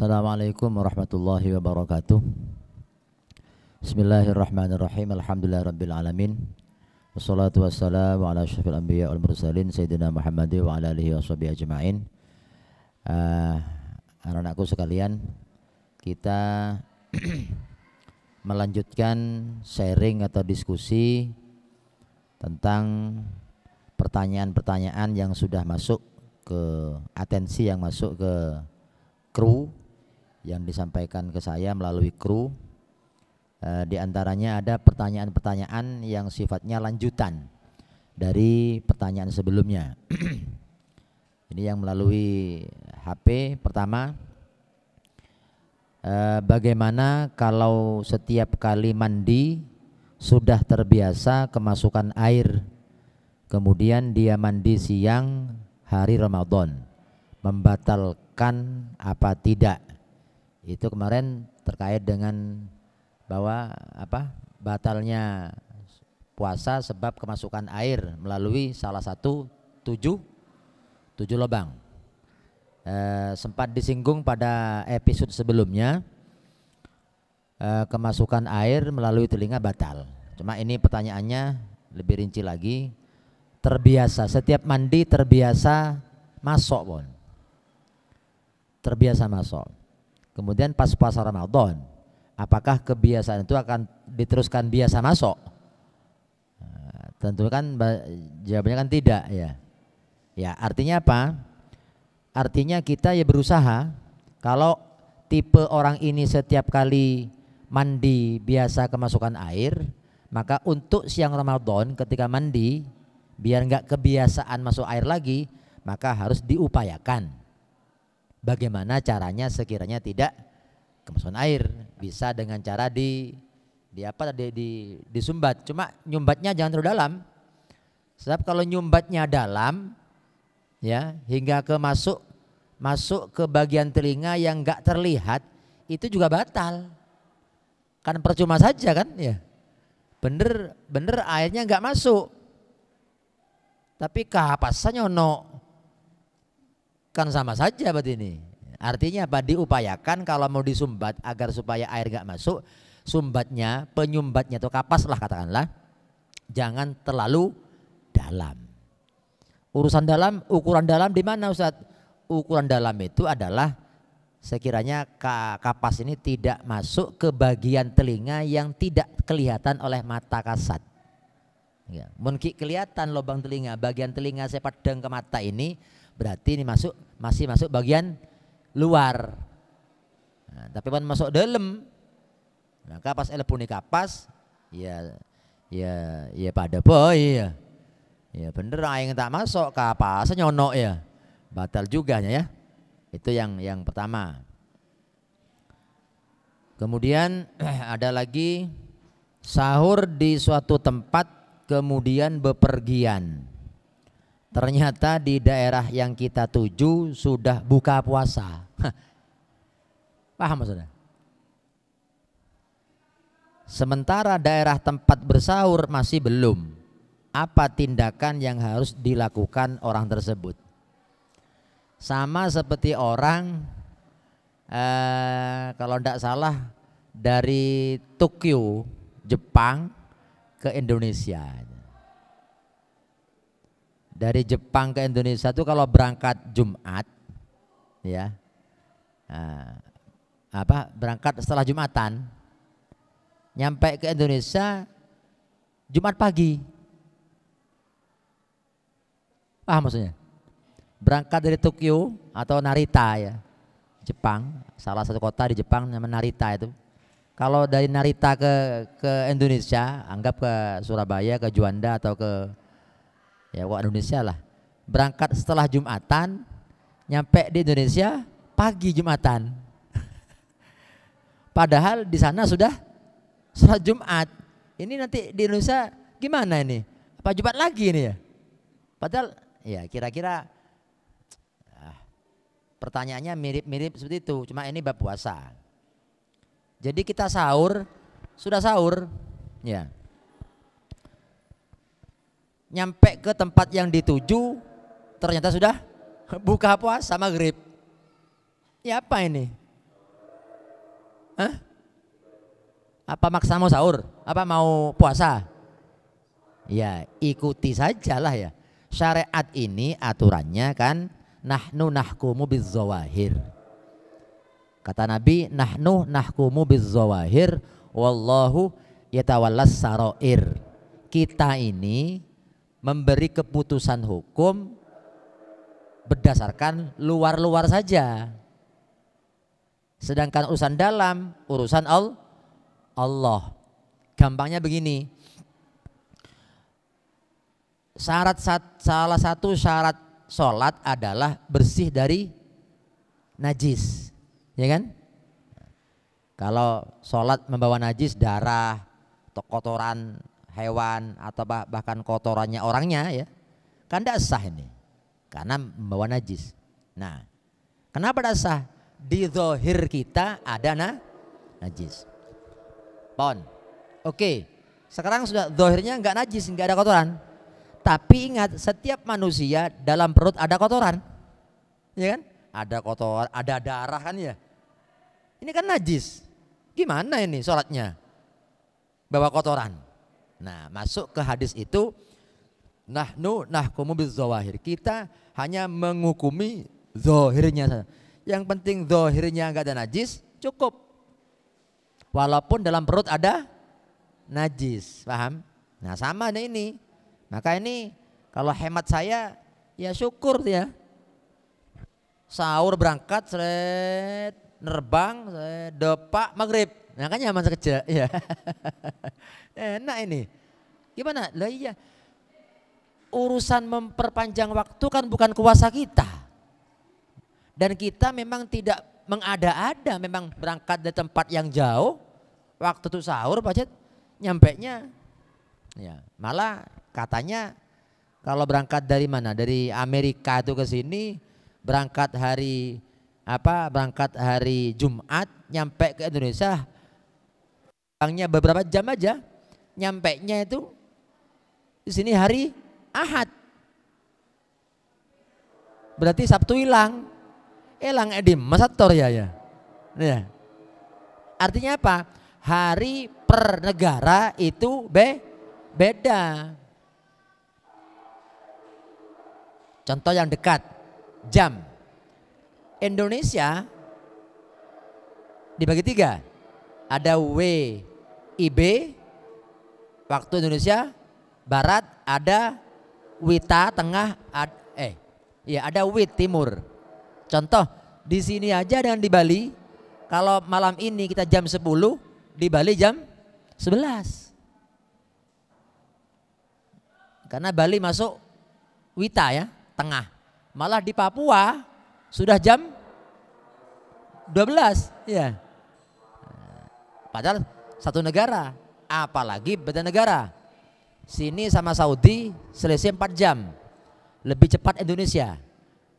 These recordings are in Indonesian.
Assalamualaikum warahmatullahi wabarakatuh Bismillahirrahmanirrahim Alamin Wassalatu wassalamu ala syafil anbiya wal mursalin Sayyidina Muhammad wa ala alihi wa sahbihi ajma'in uh, Anak-anakku sekalian Kita melanjutkan sharing atau diskusi Tentang pertanyaan-pertanyaan yang sudah masuk ke atensi yang masuk ke kru yang disampaikan ke saya melalui kru. E, di antaranya ada pertanyaan-pertanyaan yang sifatnya lanjutan dari pertanyaan sebelumnya. Ini yang melalui HP pertama. E, bagaimana kalau setiap kali mandi sudah terbiasa kemasukan air, kemudian dia mandi siang hari Ramadan, membatalkan apa tidak? itu kemarin terkait dengan bahwa apa batalnya puasa sebab kemasukan air melalui salah satu tujuh tujuh lubang e, sempat disinggung pada episode sebelumnya e, kemasukan air melalui telinga batal cuma ini pertanyaannya lebih rinci lagi terbiasa setiap mandi terbiasa masuk bon terbiasa masuk Kemudian pas puasa Ramadan, apakah kebiasaan itu akan diteruskan biasa masuk? Nah, tentu kan jawabannya kan tidak ya. Ya, artinya apa? Artinya kita ya berusaha kalau tipe orang ini setiap kali mandi biasa kemasukan air, maka untuk siang Ramadan ketika mandi biar nggak kebiasaan masuk air lagi, maka harus diupayakan bagaimana caranya sekiranya tidak kemasukan air bisa dengan cara di di apa tadi di disumbat cuma nyumbatnya jangan terlalu dalam sebab kalau nyumbatnya dalam ya hingga ke masuk masuk ke bagian telinga yang nggak terlihat itu juga batal kan percuma saja kan ya bener bener airnya nggak masuk tapi kehapasannya no kan sama saja berarti ini. Artinya apa? Diupayakan kalau mau disumbat agar supaya air gak masuk, sumbatnya, penyumbatnya itu kapas lah katakanlah, jangan terlalu dalam. Urusan dalam, ukuran dalam di mana ustad Ukuran dalam itu adalah sekiranya kapas ini tidak masuk ke bagian telinga yang tidak kelihatan oleh mata kasat. Ya, mungkin kelihatan lubang telinga, bagian telinga sepadang ke mata ini Berarti ini masuk masih masuk bagian luar. Nah, tapi pun masuk dalam. nah, kapas elepuni kapas, ya ya ya pada boy ya. Ya bener aing tak masuk kapas nyono ya. Batal juga ya. Itu yang yang pertama. Kemudian ada lagi sahur di suatu tempat kemudian bepergian. Ternyata di daerah yang kita tuju sudah buka puasa. Paham maksudnya? Sementara daerah tempat bersahur masih belum. Apa tindakan yang harus dilakukan orang tersebut? Sama seperti orang eh, kalau tidak salah dari Tokyo, Jepang ke Indonesia dari Jepang ke Indonesia itu kalau berangkat Jumat ya ah, apa berangkat setelah Jumatan nyampe ke Indonesia Jumat pagi Ah maksudnya berangkat dari Tokyo atau Narita ya Jepang salah satu kota di Jepang namanya Narita itu kalau dari Narita ke ke Indonesia anggap ke Surabaya ke Juanda atau ke ya wak Indonesia lah berangkat setelah Jumatan nyampe di Indonesia pagi Jumatan padahal di sana sudah sholat Jumat ini nanti di Indonesia gimana ini apa Jumat lagi ini ya padahal ya kira-kira ah, pertanyaannya mirip-mirip seperti itu cuma ini bab puasa jadi kita sahur sudah sahur ya nyampe ke tempat yang dituju ternyata sudah buka puasa maghrib. Ya apa ini? Hah? Apa maksa mau sahur? Apa mau puasa? Ya ikuti sajalah ya. Syariat ini aturannya kan nahnu nahkumu bizzawahir. Kata Nabi, nahnu nahkumu bizzawahir wallahu yatawallas saroir. Kita ini memberi keputusan hukum berdasarkan luar-luar saja. Sedangkan urusan dalam, urusan Allah. Gampangnya begini. Syarat salah satu syarat sholat adalah bersih dari najis, ya kan? Kalau sholat membawa najis, darah, atau kotoran hewan atau bahkan kotorannya orangnya ya kan tidak sah ini karena membawa najis. Nah, kenapa tidak sah? Di zohir kita ada na najis. Pon. Oke, sekarang sudah zohirnya nggak najis, nggak ada kotoran. Tapi ingat, setiap manusia dalam perut ada kotoran, ya kan? Ada kotoran, ada darah kan ya. Ini kan najis. Gimana ini sholatnya? Bawa kotoran. Nah, masuk ke hadis itu nahnu nahkumu bil zawahir. Kita hanya menghukumi zohirnya. Yang penting zohirnya enggak ada najis, cukup. Walaupun dalam perut ada najis, paham? Nah, sama ada ini. Maka ini kalau hemat saya ya syukur ya. Sahur berangkat, seret, nerbang, seret, depak, maghrib. Nah kan nyaman sekecil ya. Enak ini. Gimana? Lah iya. Urusan memperpanjang waktu kan bukan kuasa kita. Dan kita memang tidak mengada-ada, memang berangkat dari tempat yang jauh. Waktu itu sahur, Pak nyampainya. Ya, malah katanya kalau berangkat dari mana? Dari Amerika itu ke sini, berangkat hari apa? Berangkat hari Jumat, nyampe ke Indonesia, bangnya beberapa jam aja nyampainya itu di sini hari Ahad. Berarti Sabtu hilang. Eh, hilang edim, masa ya ya. Ya. Artinya apa? Hari per negara itu be beda. Contoh yang dekat, jam. Indonesia dibagi tiga. Ada WIB, waktu Indonesia Barat ada Wita Tengah ad, eh ya ada Wit Timur. Contoh di sini aja dan di Bali kalau malam ini kita jam 10 di Bali jam 11. Karena Bali masuk Wita ya, tengah. Malah di Papua sudah jam 12 ya. Padahal satu negara apalagi beda negara. Sini sama Saudi selisih 4 jam. Lebih cepat Indonesia.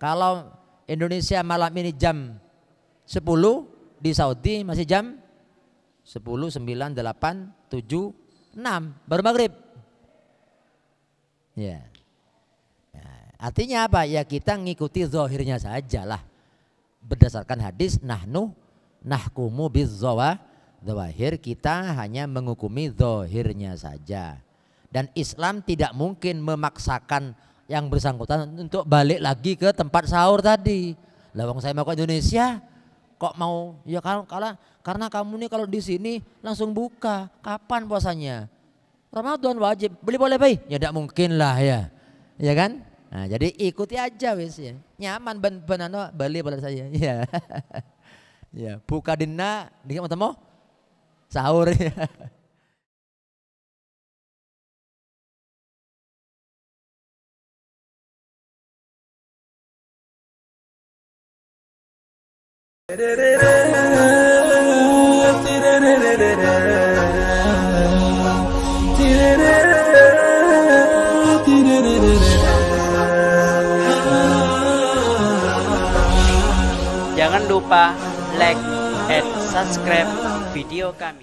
Kalau Indonesia malam ini jam 10, di Saudi masih jam 10, 9, 8, 7, 6 baru maghrib. Ya. Nah, artinya apa? Ya kita ngikuti zohirnya saja lah. Berdasarkan hadis nahnu nahkumu bizzawah Zawahir kita hanya menghukumi zohirnya saja. Dan Islam tidak mungkin memaksakan yang bersangkutan untuk balik lagi ke tempat sahur tadi. Lawang saya mau ke Indonesia, kok mau ya kalau karena karena kamu nih kalau di sini langsung buka kapan puasanya Ramadan wajib beli boleh baik ya tidak mungkin lah ya ya kan nah, jadi ikuti aja wis ya nyaman ben benar beli boleh saja. ya ya buka dina dengan ketemu sahur ya. Jangan lupa like and subscribe Video tío